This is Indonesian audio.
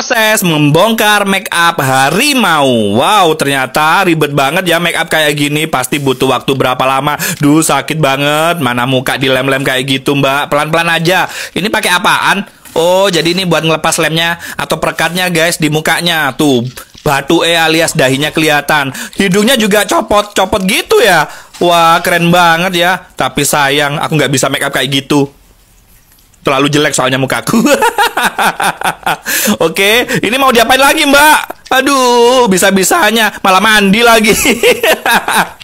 proses membongkar make up harimau. Wow, ternyata ribet banget ya make up kayak gini. Pasti butuh waktu berapa lama. Duh, sakit banget. Mana muka dilem-lem kayak gitu, Mbak. Pelan-pelan aja. Ini pakai apaan? Oh, jadi ini buat ngelepas lemnya atau perekatnya, guys, di mukanya. Tuh, batu E alias dahinya kelihatan. Hidungnya juga copot-copot gitu ya. Wah, keren banget ya. Tapi sayang, aku nggak bisa make up kayak gitu terlalu jelek soalnya mukaku. Oke, ini mau diapain lagi, Mbak? Aduh, bisa-bisanya malah mandi lagi.